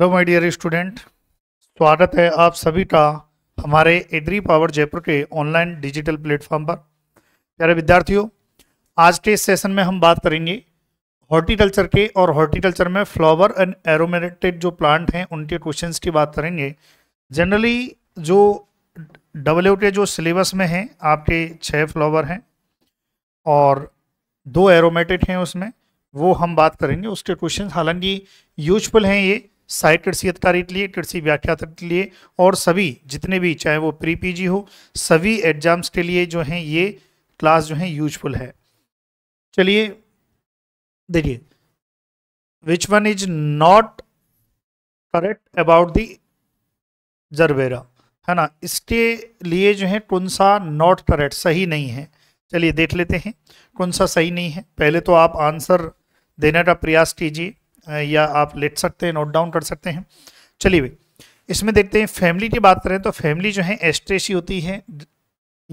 hello my dear student स्वागत है आप सभी का हमारे एग्री पावर जयपुर के ऑनलाइन डिजिटल प्लेटफॉर्म पर प्यारे विद्यार्थियों आज के इस सेशन में हम बात करेंगे हॉर्टिकल्चर के और हॉर्टिकल्चर में फ्लावर एंड एरोमेटेड जो प्लांट हैं उनके क्वेश्चन की बात करेंगे जनरली जो डब्ल्यू के जो सिलेबस में हैं आपके छः फ्लावर हैं और दो एरोमेटेड हैं उसमें वो हम बात करेंगे उसके क्वेश्चन हालांकि यूजफुल हैं ये साइट कृषि अधिकारी के लिए कृषि व्याख्या के लिए और सभी जितने भी चाहे वो प्री पीजी हो सभी एग्जाम्स के लिए जो हैं ये क्लास जो है यूजफुल है चलिए देखिए which one is not correct about the gerbera है ना इसके लिए जो है कौन सा नॉट करेक्ट सही नहीं है चलिए देख लेते हैं कौन सा सही नहीं है पहले तो आप आंसर देने का प्रयास कीजिए या आप लिख सकते हैं नोट डाउन कर सकते हैं चलिए भाई इसमें देखते हैं फैमिली की बात करें तो फैमिली जो है एस्ट्रेसी होती है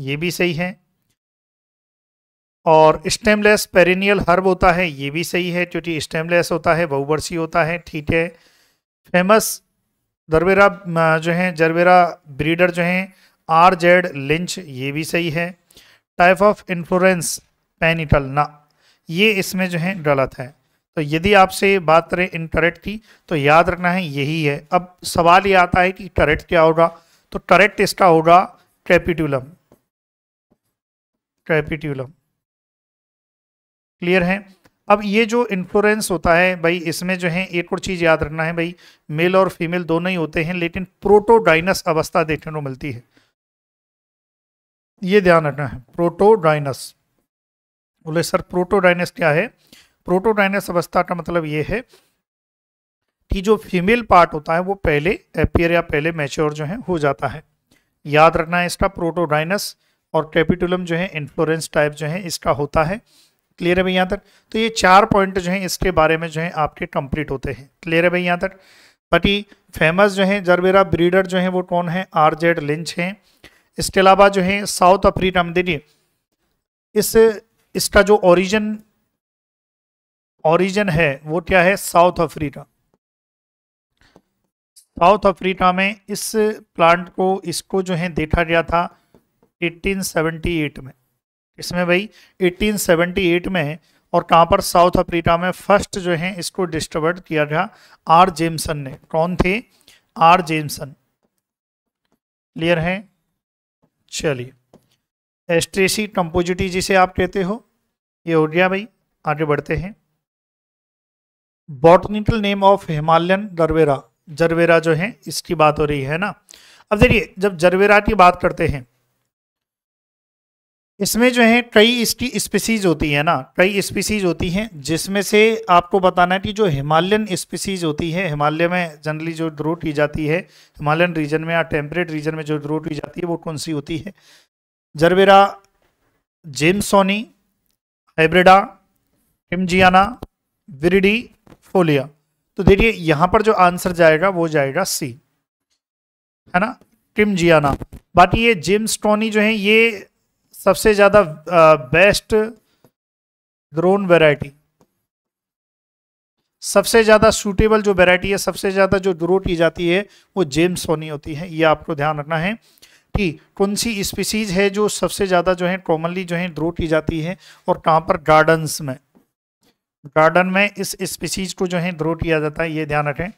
ये भी सही है और स्टेमलेस पेरिनियल हर्ब होता है ये भी सही है क्योंकि स्टेमलेस होता है बहुवर्षीय होता है ठीक है फेमस दरवेरा जो है जरवेरा ब्रीडर जो हैं आर जेड लिंच ये भी सही है टाइप ऑफ इन्फ्लुएंस पैनिटल ना ये इसमें जो है गलत है तो यदि आपसे बात करें इन टरेट की तो याद रखना है यही है अब सवाल ये आता है कि टरेट क्या होगा तो टरेट इसका होगा ट्रेपिट्यूलम ट्रेपिट्यूलम क्लियर है अब ये जो इन्फ्लुएंस होता है भाई इसमें जो है एक और चीज़ याद रखना है भाई मेल और फीमेल दोनों ही होते हैं लेकिन प्रोटोडाइनस अवस्था देखने को मिलती है ये ध्यान रखना है प्रोटोडाइनस बोले सर प्रोटोडाइनस क्या है प्रोटोडाइनस अवस्था का मतलब ये है कि जो फीमेल पार्ट होता है वो पहले एपियर या पहले मैच्योर जो है हो जाता है याद रखना है इसका प्रोटोडाइनस और कैपिटुलम जो है इन्फ्लोरेंस टाइप जो है इसका होता है क्लियर है भाई यहाँ तक तो ये चार पॉइंट जो है इसके बारे में जो है आपके कंप्लीट होते हैं क्लियर है भाई यहाँ तक बटी फेमस जो है जरबेरा ब्रीडर जो है वो कौन है आर जेड लिंच है इसके अलावा जो है साउथ अफ्रीका में देखिए इस इसका जो ओरिजिन ओरिजिन है वो क्या है साउथ अफ्रीका साउथ अफ्रीका में इस प्लांट को इसको जो है देखा गया था 1878 में इसमें भाई 1878 में और कहाँ पर साउथ अफ्रीका में फर्स्ट जो है इसको डिस्कवर्ड किया गया आर जेमसन ने कौन थे आर जेम्सन क्लियर है चलिए एस्ट्रेसी कंपोजिटी जिसे आप कहते हो ये हो गया भाई आगे बढ़ते हैं botanical name of Himalayan gerbera gerbera जो है इसकी बात हो रही है ना अब देखिए जब जरवेरा की बात करते हैं इसमें जो है कई इसकी स्पीसीज होती है ना कई स्पीसीज होती हैं जिसमें से आपको बताना है कि जो हिमालयन स्पीसीज होती है हिमालय में जनरली जो ग्रो की जाती है हिमालयन रीजन में या टेम्परेट रीजन में जो ग्रो की जाती है वो कौन सी होती है जरवेरा जेम्सोनी हाइब्रिडा हिमजियाना विरिडी हो लिया तो देखिए यहाँ पर जो आंसर जाएगा वो जाएगा सी है ना टिम जियाना बाकी ये जिम स्टोनी जो है ये सबसे ज़्यादा बेस्ट ग्रोन वेराइटी सबसे ज़्यादा सूटेबल जो वेराइटी है सबसे ज़्यादा जो ग्रो की जाती है वो जेम्स टोनी होती है ये आपको ध्यान रखना है कि कौन सी स्पीसीज है जो सबसे ज़्यादा जो है कॉमनली जो है ग्रो की जाती है और कहाँ पर गार्डन्स में गार्डन में इस स्पीसीज को जो है ग्रो किया जाता है ये ध्यान रखें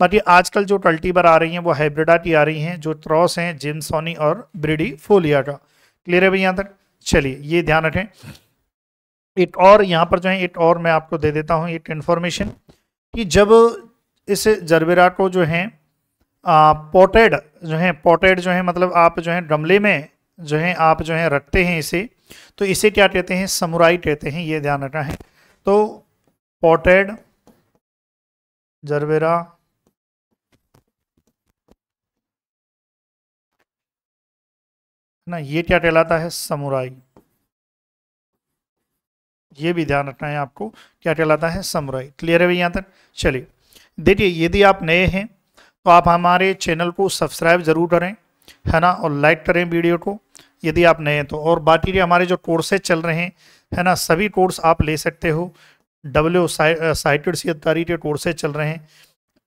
बाकी आजकल जो टल्टीबर आ रही हैं वो हाइब्रिडा की आ रही हैं जो क्रॉस हैं जिमसोनी और ब्रिडी फोलिया का क्लियर है भाई यहाँ तक चलिए ये ध्यान रखें एक और यहाँ पर जो है एक और मैं आपको दे देता हूँ एक इन्फॉर्मेशन कि जब इस जरबेरा को जो है पोटेड जो है पोटेड जो है मतलब आप जो है गमले में जो है आप जो है रखते हैं इसे तो इसे क्या कहते हैं समुराई कहते हैं ये ध्यान रखना है तो पॉटेड जरबेरा ना ये क्या कहलाता है समुराई ये भी ध्यान रखना है आपको क्या कहलाता है समुराई क्लियर है भाई यहां तक चलिए देखिए यदि आप नए हैं तो आप हमारे चैनल को सब्सक्राइब ज़रूर करें है ना और लाइक करें वीडियो को यदि आप नए हैं तो और बाकी हमारे जो कोर्सेज चल रहे हैं है ना सभी कोर्स आप ले सकते हो डब्ल्यू साइटेड सियतारी के कोर्सेज चल रहे हैं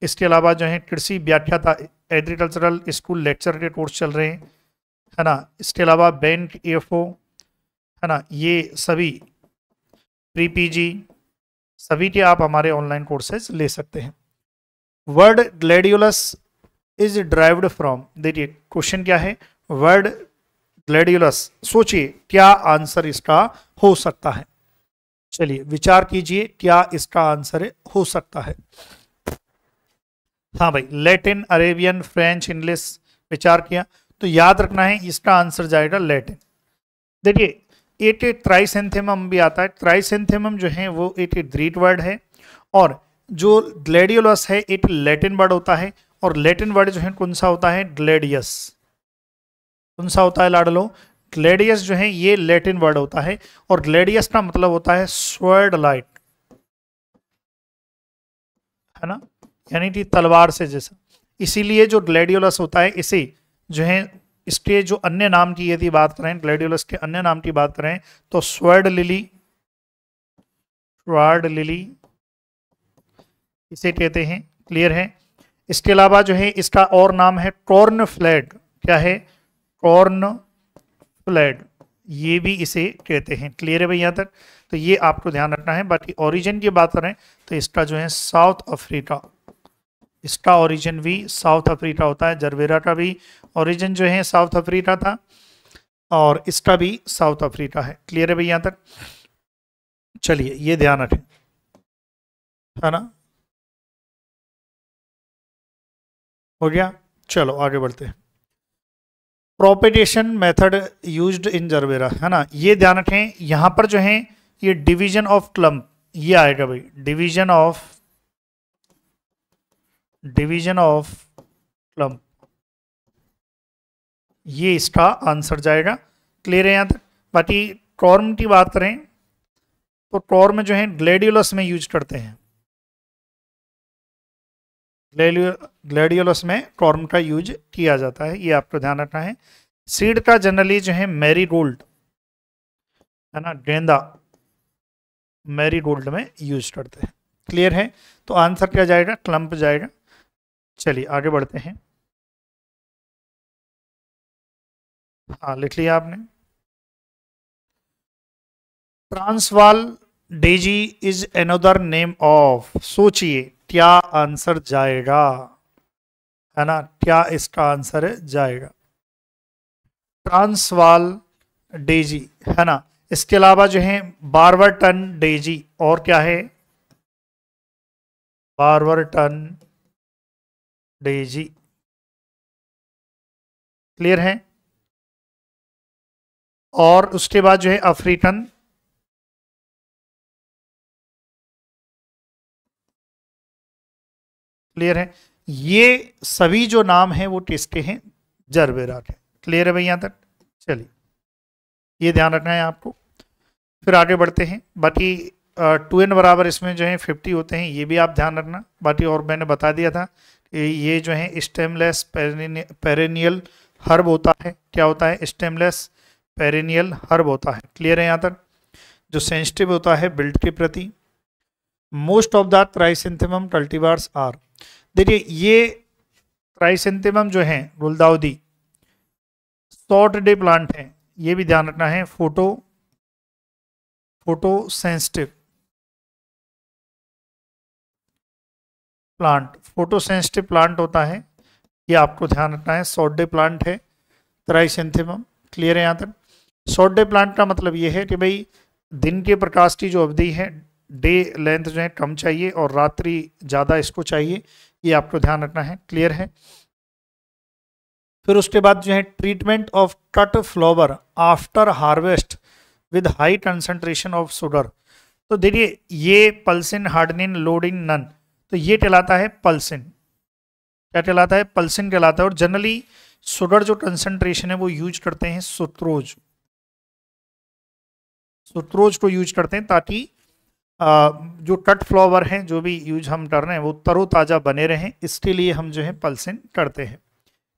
इसके अलावा जो है कृषि व्याख्याता एग्रीकल्चरल स्कूल लेक्चर के कोर्स चल रहे हैं है ना इसके अलावा बैंक एफ है ना ये सभी प्री पी सभी के आप हमारे ऑनलाइन कोर्सेज ले सकते हैं word gladiolus is derived from देखिए क्वेश्चन क्या है वर्ड ग्लेडियोलस सोचिए क्या आंसर इसका हो सकता है चलिए विचार कीजिए क्या इसका आंसर हो सकता है हाँ भाई लैटिन अरेबियन फ्रेंच इंग्लिश विचार किया तो याद रखना है इसका आंसर जाएगा लैटिन देखिए एटे एक ट्राइसेंथेमम भी आता है ट्राइसेंथेमम जो है वो एटे ग्रीट वर्ड है और जो ग्लेडियोलस है एक लैटिन वर्ड होता है और लैटिन वर्ड जो है कौन सा होता है ग्लेडियस कौन सा होता है लाडलो ग्लेडियस जो है ये लेटिन वर्ड होता है और ग्लेडियस का मतलब होता है स्वर्ड लाइट है ना यानी कि तलवार से जैसा इसीलिए जो ग्लेडियोलस होता है इसे जो है इसके जो अन्य नाम की यदि बात करें ग्लेडियोलस के अन्य नाम की बात करें तो स्वर्ड लिली स्वर्ड लिली इसे कहते हैं क्लियर है इसके अलावा जो है इसका और नाम है टॉर्न फ्लैग क्या है कॉर्न फ्लैड ये भी इसे कहते हैं क्लियर है भाई यहाँ तक तो ये आपको ध्यान रखना है बाकी ओरिजिन की बात करें तो इसका जो है साउथ अफ्रीका इसका ओरिजिन भी साउथ अफ्रीका होता है जरवेरा का भी ओरिजिन जो है साउथ अफ्रीका था और इसका भी साउथ अफ्रीका है क्लियर है भाई यहाँ तक चलिए ये ध्यान रखें है ना हो गया चलो आगे बढ़ते हैं propagation method used in gerbera है ना ये ध्यान रखें यहाँ पर जो है ये डिवीजन ऑफ क्लम्प ये आएगा भाई division of division of clump ये इसका आंसर जाएगा क्लियर है यहाँ तक बाकी कॉर्म की बात करें तो कॉर्म जो है ग्लेडियोलस में यूज करते हैं ग्लैडियोलस में टॉर्म का यूज किया जाता है ये आपको तो ध्यान रखना है सीड का जनरली जो है मैरी गोल्ड है ना गेंदा मैरी गोल्ड में यूज करते हैं क्लियर है तो आंसर क्या जाएगा क्लम्प जाएगा चलिए आगे बढ़ते हैं हाँ लिख लिया आपने Transvaal daisy is another name of सोचिए क्या आंसर जाएगा है ना क्या इसका आंसर है जाएगा ट्रांसवाल डेजी है ना इसके अलावा जो है टन डेजी और क्या है टन डेजी क्लियर है और उसके बाद जो है अफ्रीकन क्लियर है ये सभी जो नाम हैं वो टेस्टे हैं जरबेराट है क्लियर है भाई यहाँ तक चलिए ये ध्यान रखना है आपको फिर आगे बढ़ते हैं बाकी टू एन बराबर इसमें जो है फिफ्टी होते हैं ये भी आप ध्यान रखना बाकी और मैंने बता दिया था कि ये जो है स्टेमलेस पेरेनियल हर्ब होता है क्या होता है स्टेमलेस पेरेनियल हर्ब होता है क्लियर है यहाँ तक जो सेंसिटिव होता है बिल्ड के प्रति most of the chrysanthemum cultivars are देखिए ये ट्राइसेंथेमम जो है गुलदाउदी शॉर्ट डे प्लांट है ये भी ध्यान रखना है photo photo sensitive plant photo sensitive plant होता है ये आपको ध्यान रखना है शॉर्ट डे प्लांट है ट्राइसेंथेमम क्लियर है यहाँ तक शॉर्ट डे प्लांट का मतलब ये है कि भाई दिन के प्रकाश की जो अवधि है डे लेंथ जो है कम चाहिए और रात्रि ज़्यादा इसको चाहिए ये आपको ध्यान रखना है क्लियर है फिर उसके बाद जो है treatment of cut flower after harvest with high concentration of sugar तो देखिए ये पल्सिन हार्डनिन लोडिन नन तो ये कहलाता है पल्सिन क्या कहलाता है पल्सिन कहलाता है और जनरली सुगर जो कंसंट्रेशन है वो यूज करते हैं सुत्रोज सुत्रोज को यूज करते हैं ताकि जो कट फ्लावर हैं जो भी यूज हम कर रहे हैं वो तरोताज़ा बने रहें इसके लिए हम जो है पल्सेन करते हैं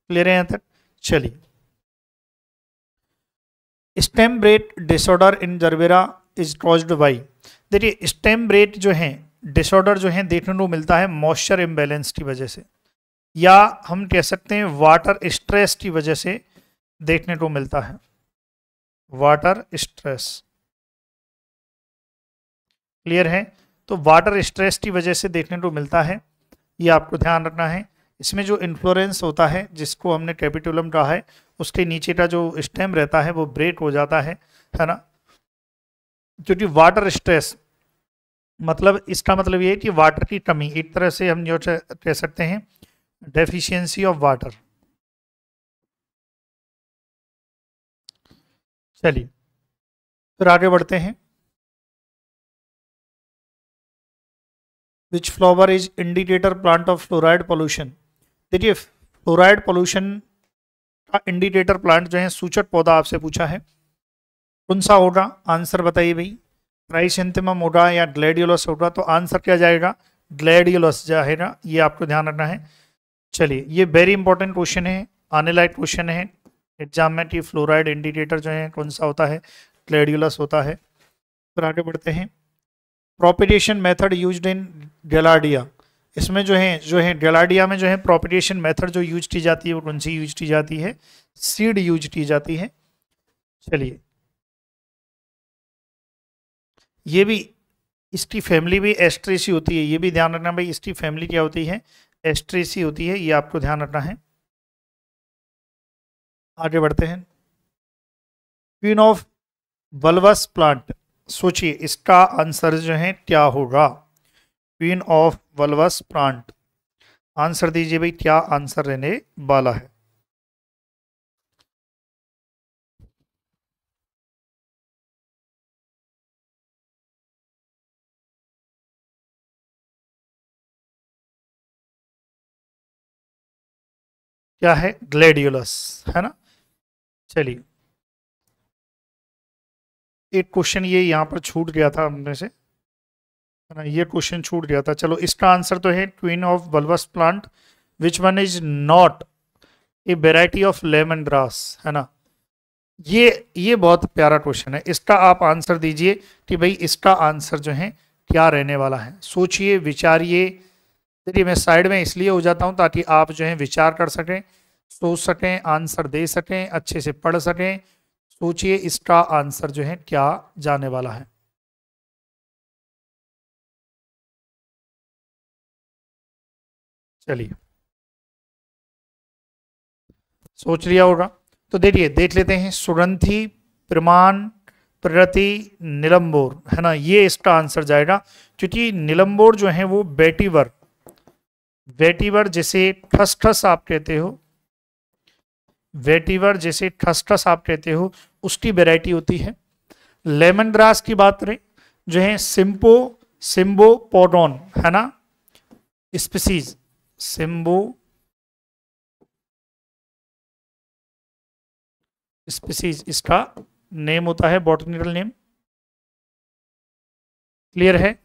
क्लियर है हैं तक चलिए stem break disorder in gerbera is caused by देखिए स्टेम ब्रेट जो है डिसऑर्डर जो है देखने को मिलता है मॉइस्चर इम्बेलेंस की वजह से या हम कह सकते हैं वाटर स्ट्रेस की वजह से देखने को मिलता है वाटर स्ट्रेस क्लियर है तो वाटर स्ट्रेस की वजह से देखने को मिलता है ये आपको ध्यान रखना है इसमें जो इन्फ्लोरेंस होता है जिसको हमने कैपिटुलम कहा है उसके नीचे का जो स्टेम रहता है वो ब्रेक हो जाता है है ना क्योंकि वाटर स्ट्रेस मतलब इसका मतलब ये है कि वाटर की कमी एक तरह से हम जो कह सकते हैं डेफिशिएंसी ऑफ वाटर चलिए फिर आगे बढ़ते हैं which flower is indicator plant of fluoride pollution देखिए फ्लोराइड पोल्यूशन का इंडिकेटर प्लांट जो है सूचक पौधा आपसे पूछा है कौन सा होगा आंसर बताइए भाई ट्राइसेंथेमम होगा या ग्लेडियोलस होगा तो आंसर क्या जाएगा ग्लेडियोलस जाएगा ये आपको ध्यान रखना है चलिए ये वेरी इंपॉर्टेंट क्वेश्चन है आने लायक क्वेश्चन है एग्जाम में कि फ्लोराइड इंडिकेटर जो है कौन सा होता है ग्लेडियोलस होता है फिर आगे बढ़ते हैं प्रोपिटेशन मेथड यूज्ड इन डेलाडिया इसमें जो है जो है डेलाडिया में जो है प्रोपिटेशन मेथड जो यूज की जाती है वो कौन सी यूज की जाती है सीड यूज की जाती है चलिए ये भी इसकी फैमिली भी एस्ट्रेसी होती है ये भी ध्यान रखना भाई इसकी फैमिली क्या होती है एस्ट्रेसी होती है ये आपको ध्यान रखना है आगे बढ़ते हैं क्वीन ऑफ बल्वस प्लांट सोचिए इसका आंसर जो है क्या होगा queen of bulbous plant answer दीजिए भाई क्या आंसर रहने वाला है क्या है ग्लेडियोलस है ना चलिए एक क्वेश्चन ये यहाँ पर छूट गया था हमने से है हाँ, ना ये क्वेश्चन छूट गया था चलो इसका आंसर तो है queen of bulbous plant which one is not a variety of lemon grass है ना ये ये बहुत प्यारा क्वेश्चन है इसका आप आंसर दीजिए कि भाई इसका आंसर जो है क्या रहने वाला है सोचिए विचारिए देखिए मैं साइड में इसलिए हो जाता हूँ ताकि आप जो है विचार कर सकें सोच सकें आंसर दे सकें अच्छे से पढ़ सकें सोचिए इसका आंसर जो है क्या जाने वाला है चलिए सोच लिया होगा तो देखिए देख लेते हैं सुगंधि प्रमाण प्रति निलंबोर है ना ये इसका आंसर जाएगा क्योंकि निलंबोर जो है वो बेटीवर बेटीवर जिसे ठस ठस आप कहते हो वेटिवर जैसे ठसठस आप कहते हो उसकी वेराइटी होती है लेमन ग्रास की बात करें जो है सिम्पो सिम्बोपोडोन है ना स्पीसीज सिम्बो स्पीसीज इसका नेम होता है बॉटनिकल नेम क्लियर है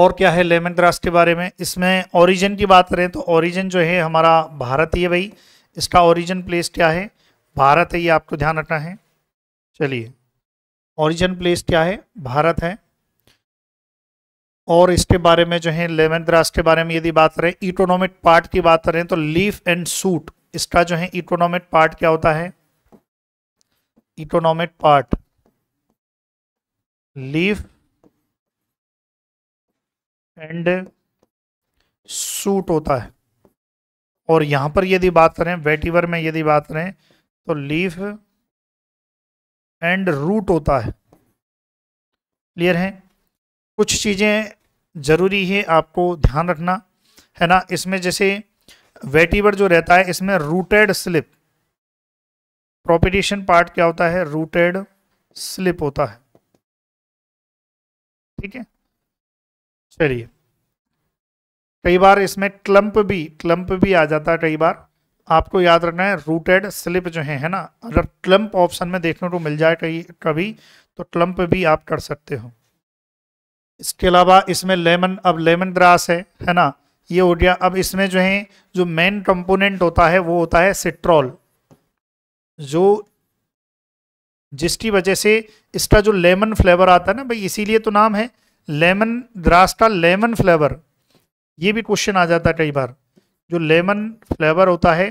और क्या है लेमन ग्रास के बारे में इसमें ओरिजिन की बात करें तो ओरिजिन जो है हमारा भारत ही है भाई इसका ओरिजिन प्लेस क्या है भारत है ये आपको ध्यान रखना है चलिए ओरिजिन प्लेस क्या है भारत है और इसके बारे में जो है लेवेंथ राष्ट्र के बारे में यदि बात करें इकोनॉमिक पार्ट की बात करें तो लीफ एंड सूट इसका जो है इकोनॉमिक पार्ट क्या होता है economic part leaf and shoot होता है और यहाँ पर यदि बात करें वेटिवर में यदि बात करें तो लीफ एंड रूट होता है क्लियर है कुछ चीज़ें ज़रूरी है आपको ध्यान रखना है ना इसमें जैसे वेटिवर जो रहता है इसमें रूटेड स्लिप प्रोपिटेशन पार्ट क्या होता है रूटेड स्लिप होता है ठीक है चलिए कई बार इसमें क्लम्प भी क्लम्प भी आ जाता है कई बार आपको याद रखना है रूटेड स्लिप जो है है ना अगर क्लम्प ऑप्शन में देखने को मिल जाए कई कभी तो क्लम्प भी आप कर सकते हो इसके अलावा इसमें लेमन अब लेमन ग्रास है है ना ये हो गया अब इसमें जो है जो मेन कंपोनेंट होता है वो होता है सिट्रोल जो जिसकी वजह से इसका जो लेमन फ्लेवर आता है ना भाई इसीलिए तो नाम है लेमन ग्रास का लेमन फ्लेवर ये भी क्वेश्चन आ जाता है कई बार जो लेमन फ्लेवर होता है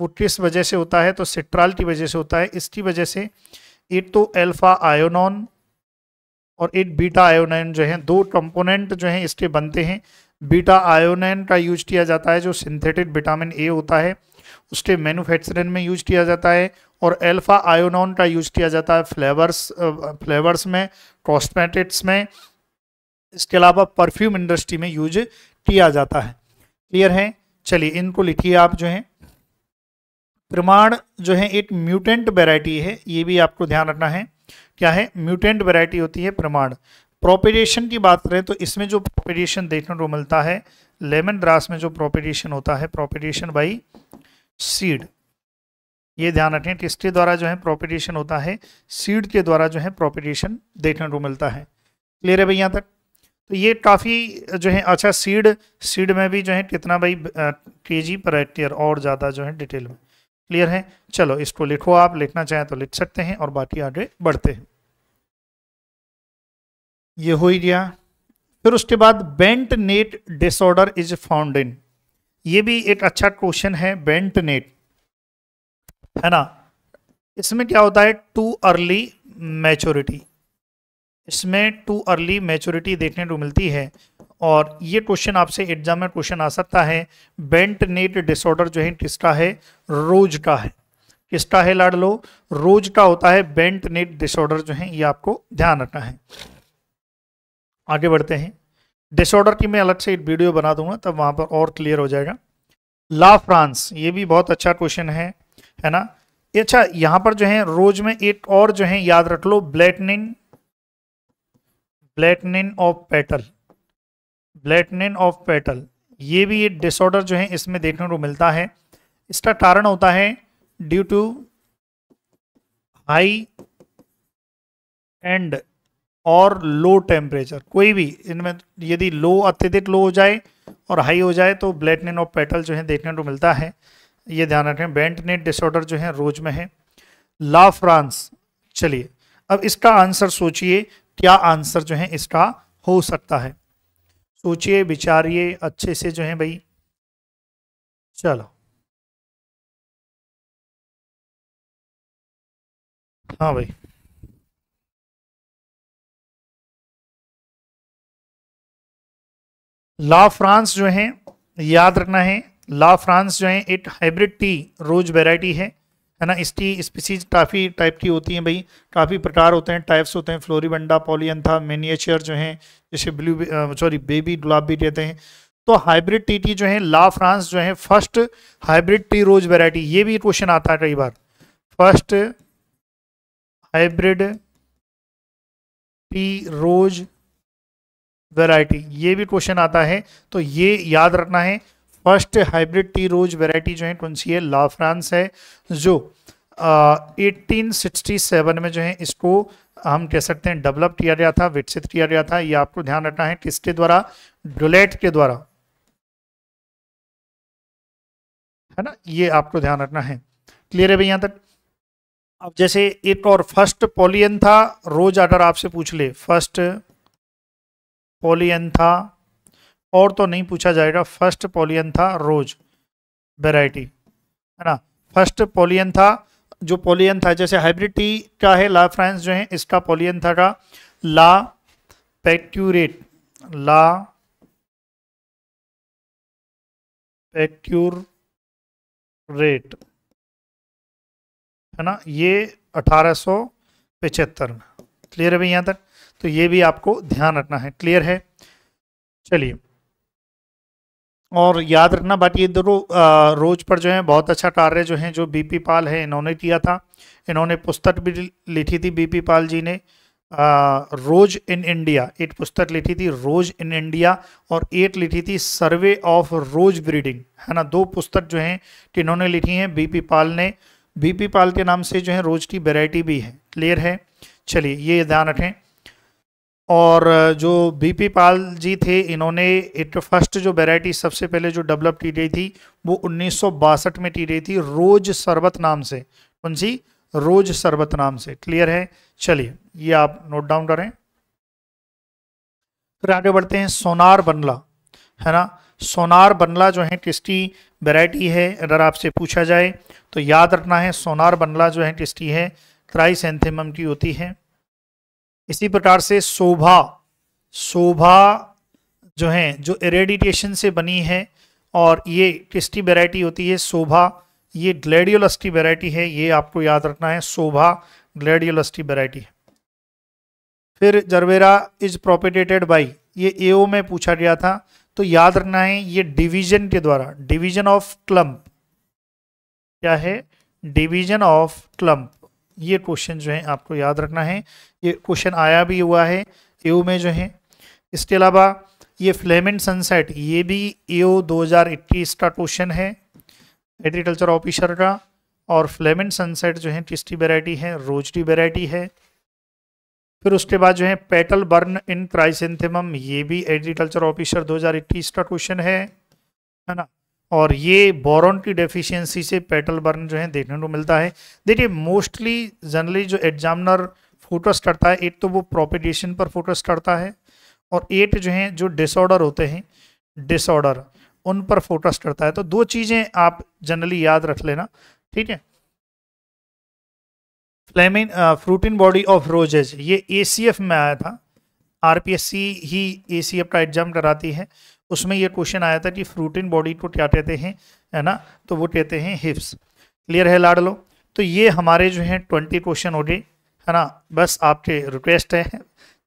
वो किस वजह से होता है तो सिट्राल की वजह से होता है इसकी वजह से एक तो एल्फा आयोनॉन और एक बीटा आयोनाइन जो है दो कंपोनेंट जो हैं इसके बनते हैं बीटा आयोनाइन का यूज किया जाता है जो सिंथेटिक विटामिन ए होता है उसके मैन्युफैक्चरिंग में यूज किया जाता है और अल्फा आयोनॉन का यूज किया जाता है फ्लेवर्स फ्लेवर्स में कॉस्मेटिक्स में इसके अलावा परफ्यूम इंडस्ट्री में यूज आ जाता है क्लियर है चलिए इनको लिखिए आप जो है प्रमाण जो है एक म्यूटेंट वेराइटी है ये भी आपको ध्यान रखना है क्या है म्यूटेंट वेराइटी होती है प्रमाण प्रोपेडेशन की बात करें तो इसमें जो प्रोपेडेशन देखने को मिलता है लेमन ग्रास में जो प्रोपेडेशन होता है प्रोपेडेशन बाई सीड ये ध्यान रखें किसके द्वारा जो है प्रोपेडेशन होता है सीड के द्वारा जो है प्रोपेडेशन देखने को मिलता है क्लियर है भाई यहाँ तक तो ये काफ़ी जो है अच्छा सीड सीड में भी जो है कितना भाई के जी पर हेक्टेयर और ज़्यादा जो है डिटेल में क्लियर है चलो इसको लिखो आप लिखना चाहें तो लिख सकते हैं और बाकी आगे बढ़ते हैं ये हो ही गया फिर उसके बाद bent neck disorder is found in ये भी एक अच्छा क्वेश्चन है बेंट नेट है ना इसमें क्या होता है टू अर्ली मैच्योरिटी इसमें टू अर्ली मेचोरिटी देखने को मिलती है और ये क्वेश्चन आपसे एग्जाम में क्वेश्चन आ सकता है बेंट नेट डिसऑर्डर जो है किसका है रोज का है किसका है लाड लो रोज का होता है बेंट नेट डिसऑर्डर जो है ये आपको ध्यान रखना है आगे बढ़ते हैं डिसऑर्डर की मैं अलग से एक वीडियो बना दूंगा तब वहां पर और क्लियर हो जाएगा ला फ्रांस ये भी बहुत अच्छा क्वेश्चन है है ना अच्छा यहाँ पर जो है रोज में एक और जो है याद रख लो blackening blackening of petal blackening of petal ये भी ये डिसऑर्डर जो है इसमें देखने को मिलता है इसका कारण होता है ड्यू टू हाई एंड और लो टेम्परेचर कोई भी इनमें यदि लो अत्यधिक लो हो जाए और हाई हो जाए तो ब्लैटनिन ऑफ पेटल जो है देखने को मिलता है ये ध्यान रखें बेंटनेट डिसऑर्डर जो है रोज में है ला फ्रांस चलिए अब इसका आंसर सोचिए क्या आंसर जो है इसका हो सकता है सोचिए विचारिए अच्छे से जो है भाई चलो हाँ भाई ला फ्रांस जो है याद रखना है ला फ्रांस जो है it hybrid tea rose variety है है ना इसकी स्पीसीज काफ़ी टाइप की होती हैं भाई काफ़ी प्रकार होते हैं टाइप्स होते हैं फ्लोरीबंडा पोलियंथा मेनिएचर जो हैं जैसे ब्लू सॉरी बेबी गुलाब भी कहते हैं तो हाइब्रिड टी टी जो है ला फ्रांस जो है first hybrid tea rose variety ये भी क्वेश्चन आता है कई बार first hybrid tea rose variety ये भी क्वेश्चन आता है तो ये याद रखना है first hybrid tea rose variety जो है कौन सी है ला फ्रांस है जो एटीन सिक्सटी सेवन में जो है इसको हम कह सकते हैं डेवलप किया गया था विकसित किया गया था ये आपको ध्यान रखना है किसके द्वारा डुलेट के द्वारा है ना ये आपको ध्यान रखना है क्लियर है भैया तक अब जैसे एक और फर्स्ट पोलियन था रोज अगर आपसे पूछ ले फर्स्ट पोलियन था और तो नहीं पूछा जाएगा फर्स्ट पोलियन था रोज वेराइटी है ना फर्स्ट पोलियन था जो पोलियन था जैसे हाइब्रिड टी का है ला फ्रांस जो है इसका पोलियन था का ला पैक्यूरेट ला पेक्यूर रेट है ना ये अठारह में क्लियर है भाई यहाँ तक तो ये भी आपको ध्यान रखना है क्लियर है चलिए और याद रखना बाकी ये दोनों रोज पर जो है बहुत अच्छा कार्य जो है जो बीपी पाल है इन्होंने किया था इन्होंने पुस्तक भी लिखी थी बीपी पाल जी ने आ, रोज इन इंडिया एक पुस्तक लिखी थी रोज इन इंडिया और एक लिखी थी सर्वे ऑफ रोज ब्रीडिंग है ना दो पुस्तक जो हैं कि इन्होंने लिखी हैं बीपी पाल ने बीपी पाल के नाम से जो है रोज की वेराइटी भी है क्लियर है चलिए ये ध्यान रखें और जो बीपी पाल जी थे इन्होंने एक फर्स्ट जो वेराइटी सबसे पहले जो डेवलप की गई थी वो उन्नीस में की गई थी रोज शरबत नाम से कौन सी रोज शरबत नाम से क्लियर है चलिए ये आप नोट डाउन करें फिर आगे बढ़ते हैं सोनार बनला है ना सोनार बनला जो है टिस्टी वेराइटी है अगर आपसे पूछा जाए तो याद रखना है सोनार बनला जो है टिस्टी है क्राइसेंथेमम की होती है इसी प्रकार से शोभा शोभा जो है जो इरेडिटेशन से बनी है और ये टिस्टी वेराइटी होती है शोभा ये ग्लेडियोलस्टी वेराइटी है ये आपको याद रखना है शोभा ग्लेडियोलस्टी वेराइटी है फिर जरवेरा इज प्रोपेटेटेड बाई ये एओ में पूछा गया था तो याद रखना है ये डिवीजन के द्वारा डिवीजन ऑफ क्लम्प क्या है डिवीजन ऑफ क्लम्प ये क्वेश्चन जो है आपको याद रखना है ये क्वेश्चन आया भी हुआ है एओ में जो है इसके अलावा ये फ्लेमेंट सनसेट ये भी एओ 2021 का क्वेश्चन है एग्रीकल्चर ऑफिसर का और फ्लेमेंट सनसेट जो है टिस्टी वेराइटी है रोज की वेराइटी है फिर उसके बाद जो है पेटल बर्न इन क्राइसेंथेमम ये भी एग्रीकल्चर ऑफिसर इक्कीस का क्वेश्चन है है ना और ये बोरोन की डेफिशिएंसी से पेटल बर्न जो है देखने को मिलता है देखिए मोस्टली जनरली जो एग्जामिनर फोकस करता है एक तो वो प्रोपिगेशन पर फोकस करता है और एट जो है जो डिसऑर्डर होते हैं डिसऑर्डर उन पर फोकस करता है तो दो चीज़ें आप जनरली याद रख लेना ठीक है flaming fruiting body of roses ये ए में आया था आर ही ए का एग्जाम कराती है उसमें ये क्वेश्चन आया था कि फ्रूटिन बॉडी को क्या कहते हैं है ना तो वो कहते हैं हिप्स क्लियर है लाड लो तो ये हमारे जो हैं ट्वेंटी क्वेश्चन हो गए है ना बस आपके रिक्वेस्ट है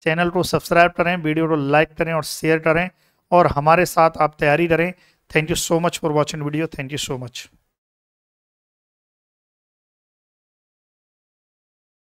चैनल को सब्सक्राइब करें वीडियो को लाइक करें और शेयर करें और हमारे साथ आप तैयारी करें thank you so much for watching video thank you so much